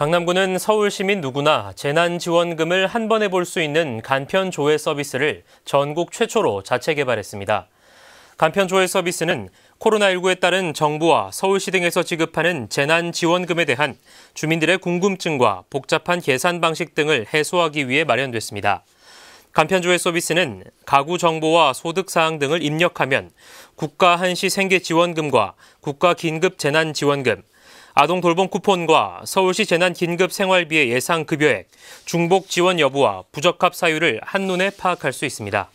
강남구는 서울시민 누구나 재난지원금을 한 번에 볼 수 있는 간편 조회 서비스를 전국 최초로 자체 개발했습니다. 간편 조회 서비스는 코로나19에 따른 정부와 서울시 등에서 지급하는 재난지원금에 대한 주민들의 궁금증과 복잡한 계산 방식 등을 해소하기 위해 마련됐습니다. 간편조회 서비스는 가구 정보와 소득 사항 등을 입력하면 국가 한시 생계 지원금과 국가 긴급 재난 지원금, 아동 돌봄 쿠폰과 서울시 재난 긴급 생활비의 예상 급여액, 중복 지원 여부와 부적합 사유를 한눈에 파악할 수 있습니다.